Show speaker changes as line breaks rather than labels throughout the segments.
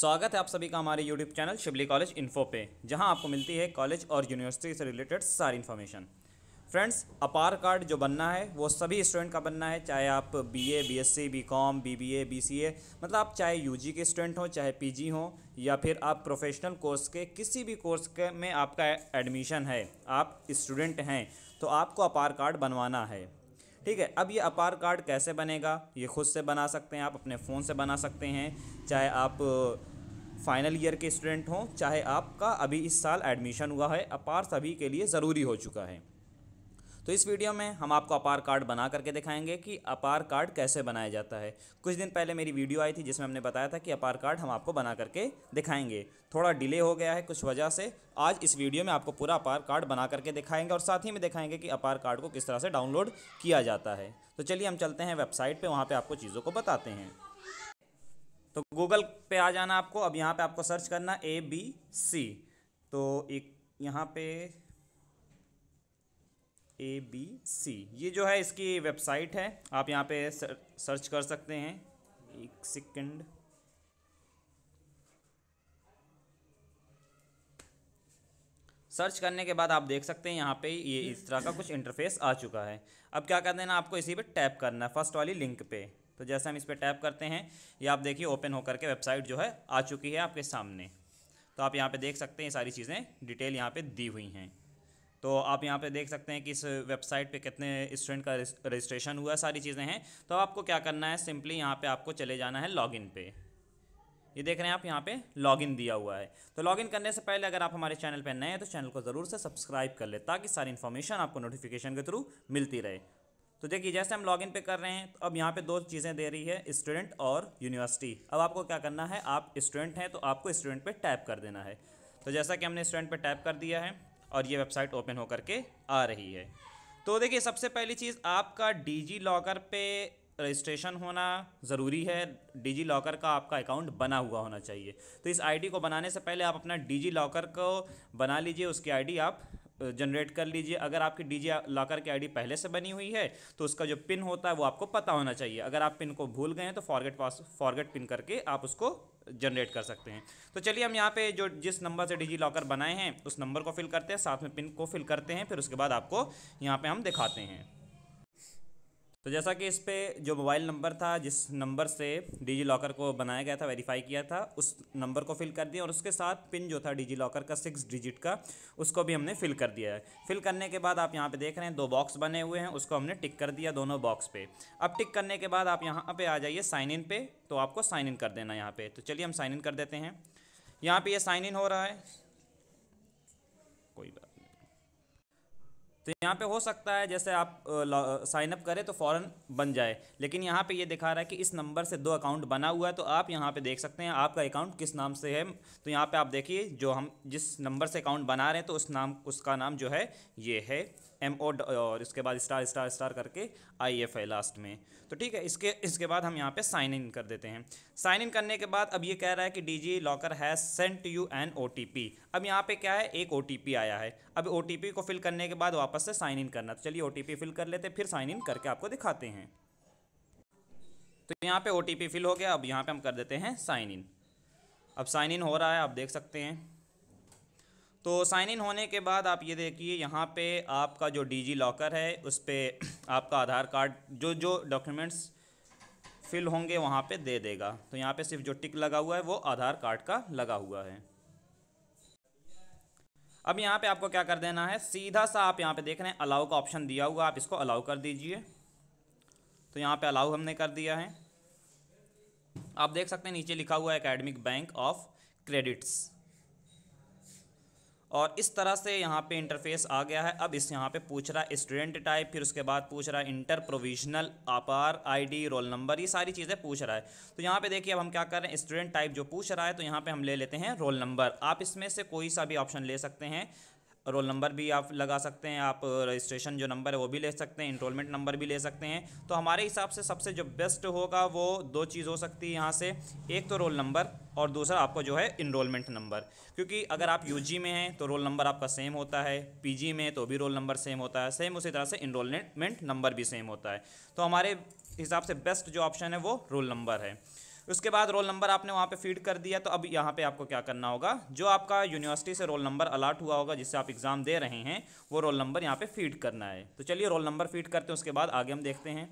स्वागत है आप सभी का हमारे YouTube channel Shibli college info पे जहां आपको मिलती है कॉलेज और यूनिवर्सिटी से रिलेटेड सारी इन्फॉर्मेशन फ्रेंड्स अपार कार्ड जो बनना है वो सभी स्टूडेंट का बनना है चाहे आप BA, BSc, BCom, BBA, BCA मतलब आप चाहे यूजी के स्टूडेंट हों चाहे पीजी हों या फिर आप प्रोफेशनल कोर्स के किसी भी कोर्स के में आपका एडमिशन है आप स्टूडेंट हैं तो आपको अपार कार्ड बनवाना है ठीक है अब ये अपार कार्ड कैसे बनेगा ये खुद से बना सकते हैं आप अपने फ़ोन से बना सकते हैं चाहे आप फाइनल ईयर के स्टूडेंट हों चाहे आपका अभी इस साल एडमिशन हुआ है अपार सभी के लिए ज़रूरी हो चुका है तो इस वीडियो में हम आपको अपार कार्ड बना करके दिखाएंगे कि अपार कार्ड कैसे बनाया जाता है कुछ दिन पहले मेरी वीडियो आई थी जिसमें हमने बताया था कि अपार कार्ड हम आपको बना करके दिखाएंगे थोड़ा डिले हो गया है कुछ वजह से आज इस वीडियो में आपको पूरा अपार कार्ड बना करके दिखाएंगे और साथ ही में दिखाएंगे कि अपार कार्ड को किस तरह से डाउनलोड किया जाता है तो चलिए हम चलते हैं वेबसाइट पर वहाँ पर आपको चीज़ों को बताते हैं तो गूगल पे आ जाना आपको अब यहाँ पे आपको सर्च करना ए बी सी तो एक यहाँ पे ए बी सी ये जो है इसकी वेबसाइट है आप यहाँ पे सर्च कर सकते हैं एक सेकंड सर्च करने के बाद आप देख सकते हैं यहाँ पे ये इस तरह का कुछ इंटरफेस आ चुका है अब क्या कर देना आपको इसी पे टैप करना है फर्स्ट वाली लिंक पे तो जैसे हम इस पर टैप करते हैं ये आप देखिए ओपन होकर के वेबसाइट जो है आ चुकी है आपके सामने तो आप यहाँ पे देख सकते हैं ये सारी चीज़ें डिटेल यहाँ पे दी हुई हैं तो आप यहाँ पे देख सकते हैं कि इस वेबसाइट पे कितने स्टूडेंट का रजिस्ट्रेशन हुआ सारी चीज़ें हैं तो आपको क्या करना है सिंपली यहाँ पे आपको चले जाना है लॉगिन पे ये देख रहे हैं आप यहाँ पे लॉगिन दिया हुआ है तो लॉगिन करने से पहले अगर आप हमारे चैनल पर नए हैं तो चैनल को ज़रूर से सब्सक्राइब कर ले ताकि सारी इन्फॉर्मेशन आपको नोटिफिकेशन के थ्रू मिलती रहे तो देखिए जैसे हम लॉगिन पे कर रहे हैं तो अब यहाँ पे दो चीज़ें दे रही है स्टूडेंट और यूनिवर्सिटी अब आपको क्या करना है आप स्टूडेंट हैं तो आपको स्टूडेंट पे टैप कर देना है तो जैसा कि हमने स्टूडेंट पे टैप कर दिया है और ये वेबसाइट ओपन होकर के आ रही है तो देखिए सबसे पहली चीज़ आपका डिजी लॉकर पे रजिस्ट्रेशन होना ज़रूरी है डिजी लॉकर का आपका अकाउंट बना हुआ होना चाहिए तो इस आईडी को बनाने से पहले आप अपना डिजी लॉकर को बना लीजिए उसकी आईडी आप जनरेट कर लीजिए अगर आपकी डी लॉकर की आई पहले से बनी हुई है तो उसका जो पिन होता है वो आपको पता होना चाहिए अगर आप पिन को भूल गए हैं तो फॉरगेट पास फॉरगेट पिन करके आप उसको जनरेट कर सकते हैं तो चलिए हम यहाँ पे जो जिस नंबर से डिजी लॉकर बनाए हैं उस नंबर को फिल करते हैं साथ में पिन को फिल करते हैं फिर उसके बाद आपको यहाँ पे हम दिखाते हैं तो जैसा कि इस पर जो मोबाइल नंबर था जिस नंबर से डिजी लॉकर को बनाया गया था वेरीफाई किया था उस नंबर को फिल कर दिया और उसके साथ पिन जो था डिजी लॉकर का सिक्स डिजिट का उसको भी हमने फिल कर दिया है फिल करने के बाद आप यहाँ पे देख रहे हैं दो बॉक्स बने हुए हैं उसको हमने टिक कर दिया दोनों बॉक्स पर अब टिक करने के बाद आप यहाँ पर आ जाइए साइन इन पर तो आपको साइन इन कर देना यहाँ पर तो चलिए हम साइन इन कर देते हैं यहाँ पर यह साइन इन हो रहा है तो यहाँ पे हो सकता है जैसे आप साइन अप करें तो फ़ौरन बन जाए लेकिन यहाँ पे ये यह दिखा रहा है कि इस नंबर से दो अकाउंट बना हुआ है तो आप यहाँ पे देख सकते हैं आपका अकाउंट किस नाम से है तो यहाँ पे आप देखिए जो हम जिस नंबर से अकाउंट बना रहे हैं तो उस नाम उसका नाम जो है ये है एम ओ और इसके बाद स्टार स्टार स्टार करके आई एफ है लास्ट में तो ठीक है इसके इसके बाद हम यहाँ पे साइन इन कर देते हैं साइन इन करने के बाद अब ये कह रहा है कि D locker has sent you an ओ अब यहाँ पे क्या है एक ओ आया है अब ओ को फिल करने के बाद वापस से साइन इन करना तो चलिए ओ फिल कर लेते फिर साइन इन करके आपको दिखाते हैं तो यहाँ पे ओ फिल हो गया अब यहाँ पे हम कर देते हैं साइन इन अब साइन इन हो रहा है आप देख सकते हैं तो साइन इन होने के बाद आप ये देखिए यहाँ पे आपका जो डीजी लॉकर है उस पर आपका आधार कार्ड जो जो डॉक्यूमेंट्स फिल होंगे वहाँ पे दे देगा तो यहाँ पे सिर्फ जो टिक लगा हुआ है वो आधार कार्ड का लगा हुआ है अब यहाँ पे आपको क्या कर देना है सीधा सा आप यहाँ पे देख रहे हैं अलाउ का ऑप्शन दिया हुआ आप इसको अलाउ कर दीजिए तो यहाँ पर अलाउ हमने कर दिया है आप देख सकते हैं नीचे लिखा हुआ है अकेडमिक बैंक ऑफ क्रेडिट्स और इस तरह से यहाँ पे इंटरफेस आ गया है अब इस यहाँ पे पूछ रहा है स्टूडेंट टाइप फिर उसके बाद पूछ रहा है inter provisional Apaar ID roll number ये सारी चीज़ें पूछ रहा है तो यहाँ पे देखिए अब हम क्या कर रहे हैं स्टूडेंट टाइप जो पूछ रहा है तो यहाँ पे हम ले लेते हैं रोल नंबर आप इसमें से कोई सा भी ऑप्शन ले सकते हैं रोल नंबर भी आप लगा सकते हैं आप रजिस्ट्रेशन जो नंबर है वो भी ले सकते हैं इंटोलमेंट नंबर भी ले सकते हैं तो हमारे हिसाब से सबसे जो बेस्ट होगा वो दो चीज़ हो सकती है यहाँ से एक तो रोल नंबर और दूसरा आपको जो है इनरोलमेंट नंबर क्योंकि अगर आप यू में हैं तो रोल नंबर आपका सेम होता है पी में तो भी रोल नंबर सेम होता है सेम उसी तरह से इनरोलमेंट नंबर भी सेम होता है तो हमारे हिसाब से बेस्ट जो ऑप्शन है वो रोल नंबर है उसके बाद रोल नंबर आपने वहाँ पे फीड कर दिया तो अब यहाँ पे आपको क्या करना होगा जो आपका यूनिवर्सिटी से रोल नंबर अलाट हुआ होगा जिससे आप एग्ज़ाम दे रहे हैं वो रोल नंबर यहाँ पे फीड करना है तो चलिए रोल नंबर फीड करते हैं उसके बाद आगे हम देखते हैं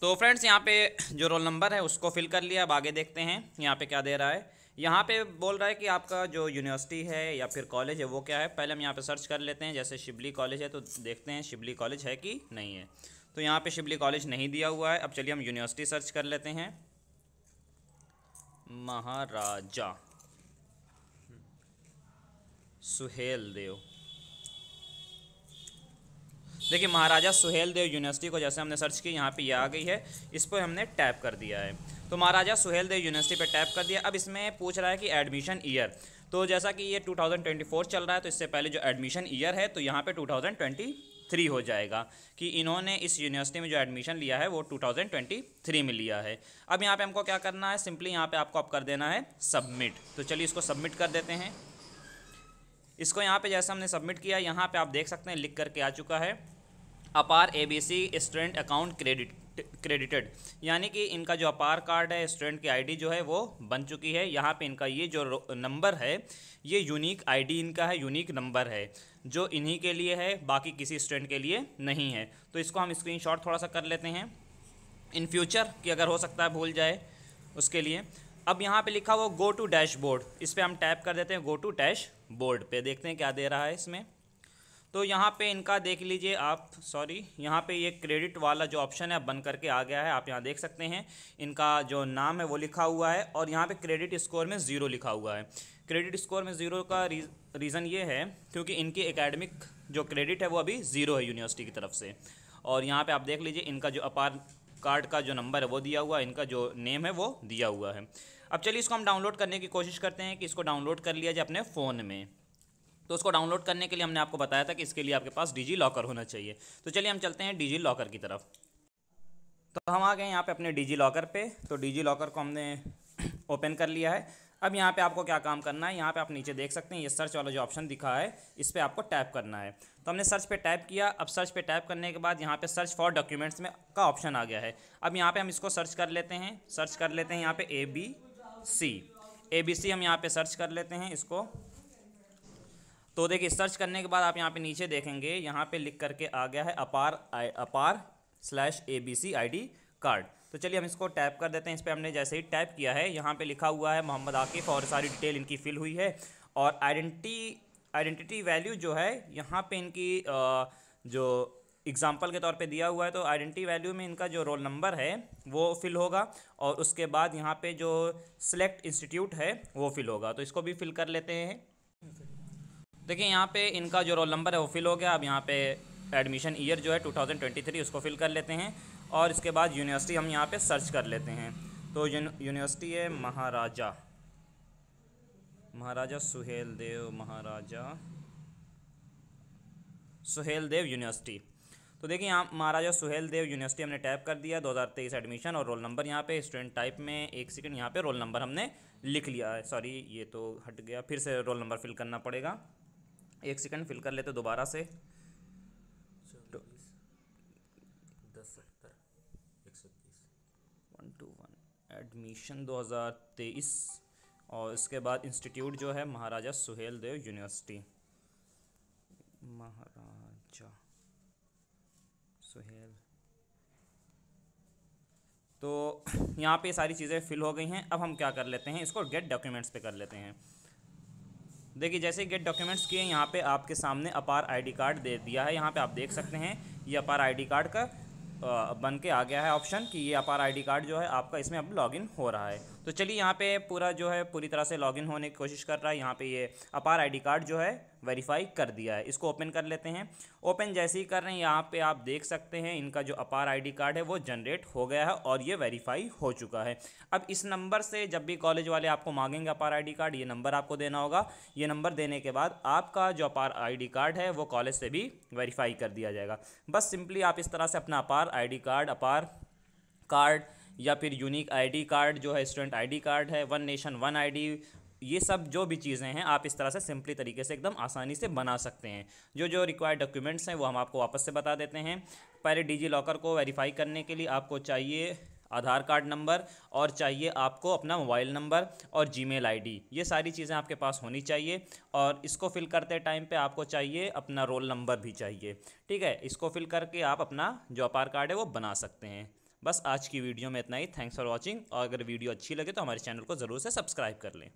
तो फ्रेंड्स यहाँ पे जो रोल नंबर है उसको फिल कर लिया अब आगे देखते हैं यहाँ पे क्या दे रहा है यहाँ पे बोल रहा है कि आपका जो यूनिवर्सिटी है या फिर कॉलेज है वो क्या है पहले हम यहाँ पे सर्च कर लेते हैं जैसे शिबली कॉलेज है तो देखते हैं शिबली कॉलेज है कि नहीं है तो यहाँ पे शिबली कॉलेज नहीं दिया हुआ है अब चलिए हम यूनिवर्सिटी सर्च कर लेते हैं महाराजा सुहेल देव देखिए महाराजा सुहेल देव यूनिवर्सिटी को जैसे हमने सर्च की यहाँ पे ये आ गई है इस पर हमने टैप कर दिया है तो महाराजा सुहेल देव यूनिवर्सिटी पे टैप कर दिया अब इसमें पूछ रहा है कि एडमिशन ईयर तो जैसा कि ये 2024 चल रहा है तो इससे पहले जो एडमिशन ईयर है तो यहाँ पे थ्री हो जाएगा कि इन्होंने इस यूनिवर्सिटी में जो एडमिशन लिया है वो 2023 में लिया है अब यहाँ पे हमको क्या करना है सिंपली यहाँ पे आपको अब कर देना है सबमिट तो चलिए इसको सबमिट कर देते हैं इसको यहाँ पे जैसे हमने सबमिट किया यहाँ पे आप देख सकते हैं लिख करके आ चुका है Apaar A B C student account credit credited यानी कि इनका जो अपार कार्ड है स्टूडेंट की आईडी जो है वो बन चुकी है यहाँ पे इनका ये जो नंबर है ये यूनिक आईडी इनका है यूनिक नंबर है जो इन्हीं के लिए है बाकी किसी स्टूडेंट के लिए नहीं है तो इसको हम स्क्रीन थोड़ा सा कर लेते हैं इन फ्यूचर कि अगर हो सकता है भूल जाए उसके लिए अब यहाँ पे लिखा हुआ गो टू डैशबोर्ड इस पर हम टैप कर देते हैं गो टू डैश बोर्ड पे देखते हैं क्या दे रहा है इसमें तो यहाँ पे इनका देख लीजिए आप सॉरी यहाँ पे ये क्रेडिट वाला जो ऑप्शन है बन करके आ गया है आप यहाँ देख सकते हैं इनका जो नाम है वो लिखा हुआ है और यहाँ पे क्रेडिट स्कोर में ज़ीरो लिखा हुआ है क्रेडिट स्कोर में ज़ीरो का रीज, रीज़न ये है क्योंकि इनकी एकेडमिक जो क्रेडिट है वो अभी ज़ीरो है यूनिवर्सिटी की तरफ से और यहाँ पर आप देख लीजिए इनका जो अपार कार्ड का जो नंबर है वो दिया हुआ है इनका जो नेम है वो दिया हुआ है अब चलिए इसको हम डाउनलोड करने की कोशिश करते हैं कि इसको डाउनलोड कर लिया जाए अपने फ़ोन में तो उसको डाउनलोड करने के लिए हमने आपको बताया था कि इसके लिए आपके पास डिजी लॉकर होना चाहिए तो चलिए हम चलते हैं डिजी लॉकर की तरफ तो हम आ गए यहाँ पे अपने डिजी लॉकर पे तो डिजी लॉकर को हमने ओपन कर लिया है अब यहाँ पे आपको क्या काम करना है यहाँ पे आप नीचे देख सकते हैं ये सर्च वाला जो ऑप्शन दिखा है इस पर आपको टैप करना है तो हमने सर्च पे टैप किया अब सर्च पे टैप करने के बाद यहाँ पे सर्च फॉर डॉक्यूमेंट्स में का ऑप्शन आ गया है अब यहाँ पे हम इसको सर्च कर लेते हैं सर्च कर लेते हैं यहाँ पे ए बी सी ए बी सी हम यहाँ पे सर्च कर लेते हैं इसको तो देखिए सर्च करने के बाद आप यहाँ पे नीचे देखेंगे यहाँ पे लिख करके आ गया है Apaar I Apaar slash A B C I D card तो चलिए हम इसको टैप कर देते हैं इस पर हमने जैसे ही टैप किया है यहाँ पे लिखा हुआ है मोहम्मद आकिफ और सारी डिटेल इनकी फिल हुई है और आइडेंटिटी आइडेंटिटी वैल्यू जो है यहाँ पे इनकी जो एग्ज़ाम्पल के तौर पे दिया हुआ है तो आइडेंटिटी वैल्यू में इनका जो रोल नंबर है वो फिल होगा और उसके बाद यहाँ पे जो सिलेक्ट इंस्टीट्यूट है वो फिल होगा तो इसको भी फिल कर लेते हैं देखिए यहाँ पे इनका जो रोल नंबर है वो फिल हो गया अब यहाँ पे एडमिशन ईयर जो है 2023 उसको फिल कर लेते हैं और इसके बाद यूनिवर्सिटी हम यहाँ पे सर्च कर लेते हैं तो यूनिवर्सिटी है महाराजा महाराजा सुहेल देव महाराजा सुहेल देव यूनिवर्सिटी तो देखिए यहाँ महाराजा सुहेल देव यूनिवर्सिटी हमने टाइप कर दिया 2023 एडमिशन और रोल नंबर यहाँ पे स्टूडेंट टाइप में एक सेकंड यहाँ पे रोल नंबर हमने लिख लिया है सॉरी ये तो हट गया फिर से रोल नंबर फिल करना पड़ेगा एक सेकंड फिल कर लेते दोबारा से तो- एडमिशन 2023 और इसके बाद इंस्टीट्यूट जो है महाराजा सुहेल देव यूनिवर्सिटी महाराजा सुहेल तो यहाँ पे सारी चीज़ें फिल हो गई हैं अब हम क्या कर लेते हैं इसको गेट डॉक्यूमेंट्स पे कर लेते हैं देखिए जैसे गेट डॉक्यूमेंट्स किए यहाँ पे आपके सामने अपार आईडी कार्ड दे दिया है यहाँ पे आप देख सकते हैं ये अपार आईडी कार्ड का बन के आ गया है ऑप्शन कि ये अपार आईडी कार्ड जो है आपका इसमें अब लॉगिन हो रहा है तो चलिए यहाँ पे पूरा जो है पूरी तरह से लॉगिन होने की कोशिश कर रहा है यहाँ पे ये अपार आईडी कार्ड जो है वेरीफाई कर दिया है इसको ओपन कर लेते हैं ओपन जैसे ही कर रहे हैं यहाँ पे आप देख सकते हैं इनका जो अपार आईडी कार्ड है वो जनरेट हो गया है और ये वेरीफाई हो चुका है अब इस नंबर से जब भी कॉलेज वाले आपको मांगेंगे अपार आई कार्ड ये नंबर आपको देना होगा ये नंबर देने के बाद आपका जो अपार आई कार्ड है वो कॉलेज से भी वेरीफाई कर दिया जाएगा बस सिंपली आप इस तरह से अपना अपार आई कार्ड अपार कार्ड या फिर यूनिक आईडी कार्ड जो है स्टूडेंट आईडी कार्ड है वन नेशन वन आईडी ये सब जो भी चीज़ें हैं आप इस तरह से सिंपली तरीके से एकदम आसानी से बना सकते हैं जो जो रिक्वायर्ड डॉक्यूमेंट्स हैं वो हम आपको वापस से बता देते हैं पहले डिजी लॉकर को वेरीफाई करने के लिए आपको चाहिए आधार कार्ड नंबर और चाहिए आपको अपना मोबाइल नंबर और जीमेल आईडी ये सारी चीज़ें आपके पास होनी चाहिए और इसको फिल करते टाइम पे आपको चाहिए अपना रोल नंबर भी चाहिए ठीक है इसको फिल करके आप अपना जो अपार कार्ड है वो बना सकते हैं बस आज की वीडियो में इतना ही थैंक्स फॉर वॉचिंग और अगर वीडियो अच्छी लगे तो हमारे चैनल को ज़रूर से सब्सक्राइब कर लें